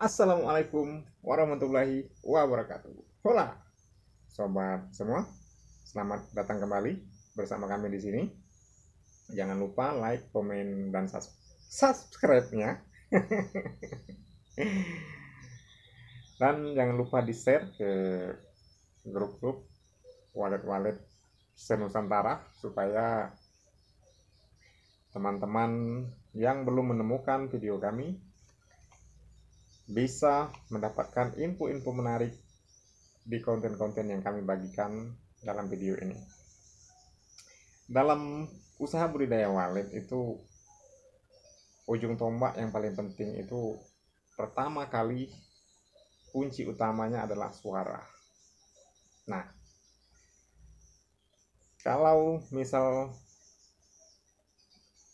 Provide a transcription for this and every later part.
Assalamualaikum warahmatullahi wabarakatuh. Hola, sobat semua. Selamat datang kembali bersama kami di sini. Jangan lupa like, komen, dan subscribe-nya. dan jangan lupa di-share ke grup-grup wallet-wallet senusantara supaya teman-teman yang belum menemukan video kami bisa mendapatkan info-info menarik di konten-konten yang kami bagikan dalam video ini. Dalam usaha budidaya walet itu ujung tombak yang paling penting itu pertama kali kunci utamanya adalah suara. Nah, kalau misal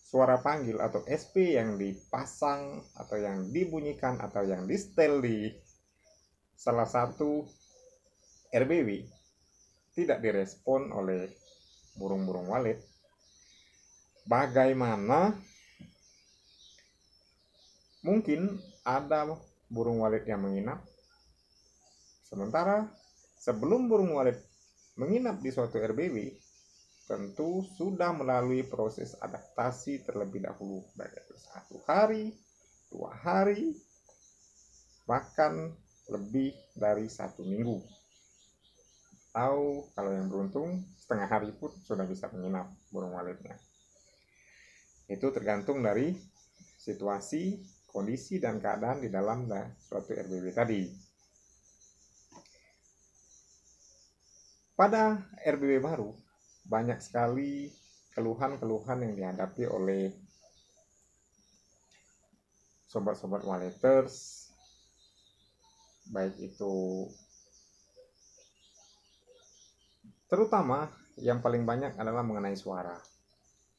suara panggil atau SP yang dipasang atau yang dibunyikan atau yang di di salah satu RBW tidak direspon oleh burung-burung walet bagaimana mungkin ada burung walet yang menginap sementara sebelum burung walet menginap di suatu RBW tentu sudah melalui proses adaptasi terlebih dahulu baik itu satu hari, dua hari, bahkan lebih dari satu minggu. Atau kalau yang beruntung setengah hari pun sudah bisa menginap burung waletnya. Itu tergantung dari situasi, kondisi, dan keadaan di dalam nah, suatu RBB tadi. Pada RBB baru, banyak sekali keluhan-keluhan yang dihadapi oleh sobat-sobat walleters baik itu terutama yang paling banyak adalah mengenai suara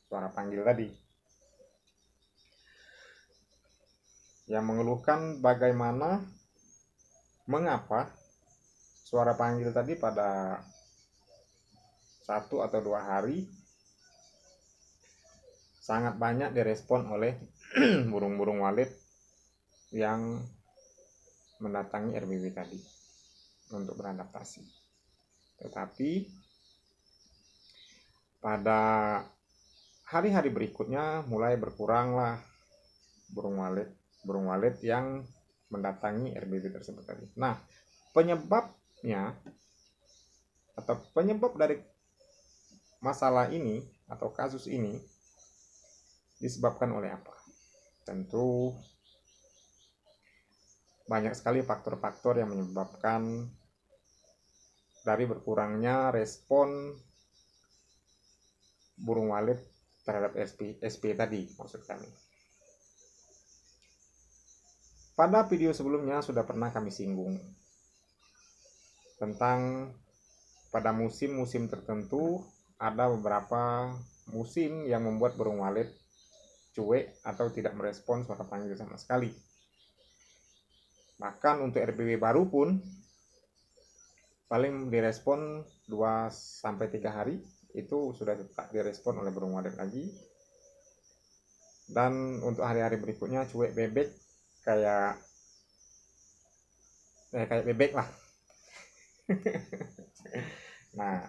suara panggil tadi yang mengeluhkan bagaimana mengapa suara panggil tadi pada satu atau dua hari sangat banyak direspon oleh burung-burung walet yang mendatangi RBW tadi untuk beradaptasi. Tetapi pada hari-hari berikutnya mulai berkuranglah burung walet burung walet yang mendatangi RBW tersebut tadi. Nah, penyebabnya atau penyebab dari masalah ini atau kasus ini disebabkan oleh apa? Tentu banyak sekali faktor-faktor yang menyebabkan dari berkurangnya respon burung walet terhadap SP, SP tadi maksud kami. Pada video sebelumnya sudah pernah kami singgung tentang pada musim-musim tertentu ada beberapa musim yang membuat burung walet cuek atau tidak merespon suara panggil sama sekali. Bahkan untuk RBW baru pun paling direspon 2 sampai 3 hari itu sudah tak direspon oleh burung walet lagi. Dan untuk hari-hari berikutnya cuek bebek kayak eh, kayak bebek lah. nah,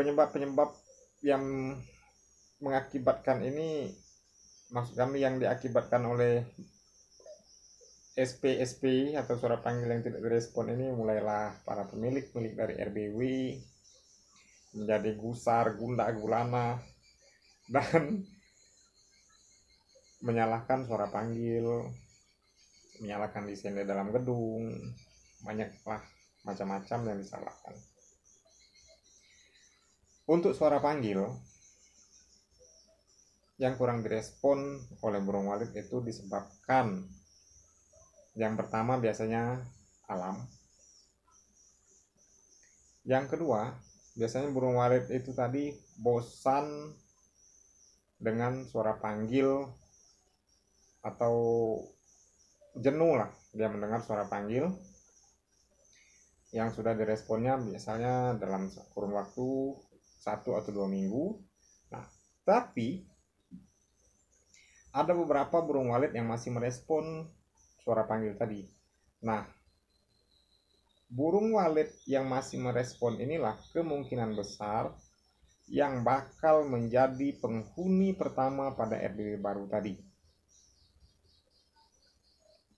penyebab-penyebab yang mengakibatkan ini maksud kami yang diakibatkan oleh SP SP atau surat panggil yang tidak direspon ini mulailah para pemilik milik dari RBW menjadi gusar, gundah, gulana dan menyalahkan suara panggil menyalahkan desain dalam gedung banyaklah macam-macam yang disalahkan untuk suara panggil yang kurang direspon oleh burung walet itu disebabkan yang pertama biasanya alam. Yang kedua, biasanya burung walet itu tadi bosan dengan suara panggil atau jenuh lah dia mendengar suara panggil yang sudah diresponnya biasanya dalam kurun waktu satu atau dua minggu. Nah, tapi ada beberapa burung walet yang masih merespon suara panggil tadi. Nah, burung walet yang masih merespon inilah kemungkinan besar yang bakal menjadi penghuni pertama pada RDW baru tadi.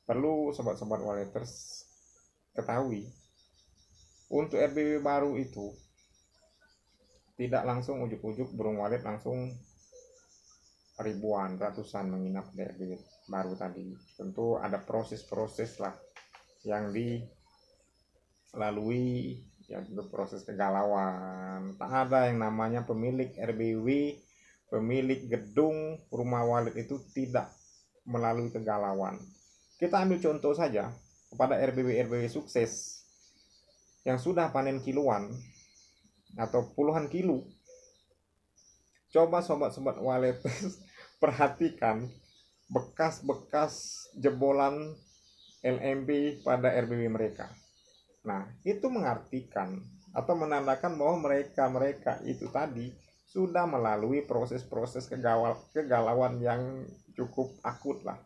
Perlu sobat-sobat waleters ketahui, untuk rbw baru itu tidak langsung ujuk-ujuk burung walet langsung ribuan ratusan menginap di baru tadi tentu ada proses-proses lah yang dilalui ya tentu proses kegalauan tak ada yang namanya pemilik RBW pemilik gedung rumah walet itu tidak melalui kegalauan kita ambil contoh saja kepada RBW RBW sukses yang sudah panen kiluan atau puluhan kilo coba sobat-sobat waletes perhatikan bekas-bekas jebolan LMB pada RBB mereka. Nah, itu mengartikan atau menandakan bahwa mereka-mereka itu tadi sudah melalui proses-proses kegawal kegalauan yang cukup akut lah.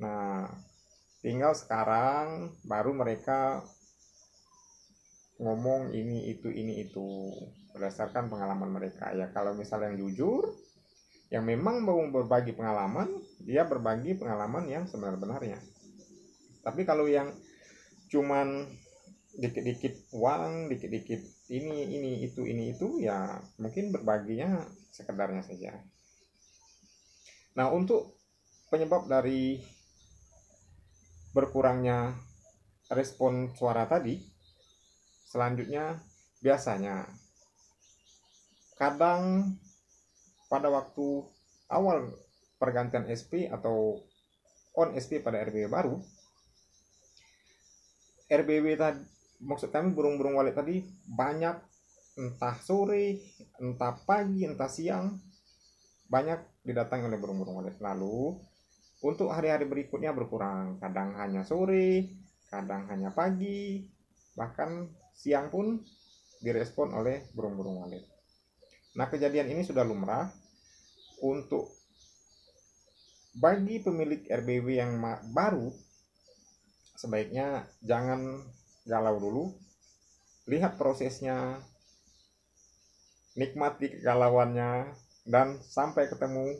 Nah, tinggal sekarang baru mereka ngomong ini itu ini itu berdasarkan pengalaman mereka ya kalau misalnya yang jujur yang memang mau berbagi pengalaman dia berbagi pengalaman yang sebenar-benarnya tapi kalau yang cuman dikit-dikit uang dikit-dikit ini ini itu ini itu ya mungkin berbaginya sekedarnya saja nah untuk penyebab dari berkurangnya respon suara tadi Selanjutnya, biasanya kadang pada waktu awal pergantian SP atau on SP pada RBW baru, RBW tadi maksud kami burung-burung walet tadi banyak entah sore, entah pagi, entah siang banyak didatangi oleh burung-burung walet. Lalu untuk hari-hari berikutnya berkurang, kadang hanya sore, kadang hanya pagi, bahkan siang pun direspon oleh burung-burung walet. Nah, kejadian ini sudah lumrah untuk bagi pemilik RBW yang baru sebaiknya jangan galau dulu. Lihat prosesnya, nikmati kegalauannya dan sampai ketemu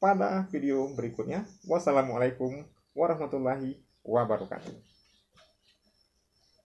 pada video berikutnya. Wassalamualaikum warahmatullahi wabarakatuh.